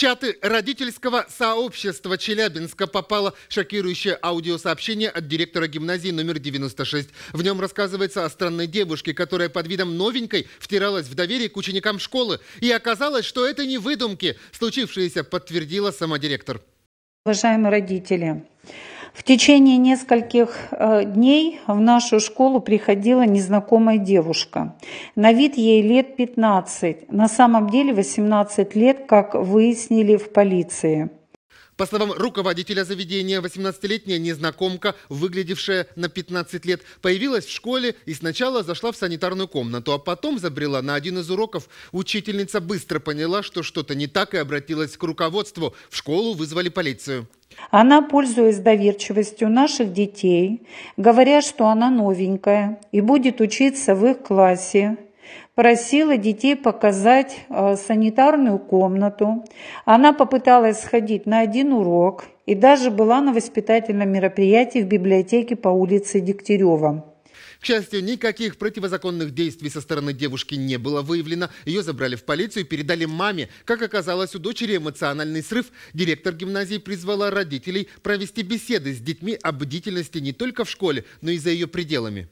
чаты родительского сообщества Челябинска попало шокирующее аудиосообщение от директора гимназии номер 96. В нем рассказывается о странной девушке, которая под видом новенькой втиралась в доверие к ученикам школы. И оказалось, что это не выдумки. Случившееся подтвердила сама директор. Уважаемые родители, в течение нескольких э, дней в нашу школу приходила незнакомая девушка. На вид ей лет 15, на самом деле 18 лет, как выяснили в полиции. По словам руководителя заведения, 18-летняя незнакомка, выглядевшая на 15 лет, появилась в школе и сначала зашла в санитарную комнату, а потом забрела на один из уроков. Учительница быстро поняла, что что-то не так и обратилась к руководству. В школу вызвали полицию. Она, пользуясь доверчивостью наших детей, говоря, что она новенькая и будет учиться в их классе, просила детей показать э, санитарную комнату. Она попыталась сходить на один урок и даже была на воспитательном мероприятии в библиотеке по улице Дегтярева. К счастью, никаких противозаконных действий со стороны девушки не было выявлено. Ее забрали в полицию и передали маме. Как оказалось, у дочери эмоциональный срыв. Директор гимназии призвала родителей провести беседы с детьми о бдительности не только в школе, но и за ее пределами.